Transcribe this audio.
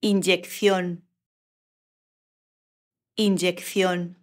inyección, inyección.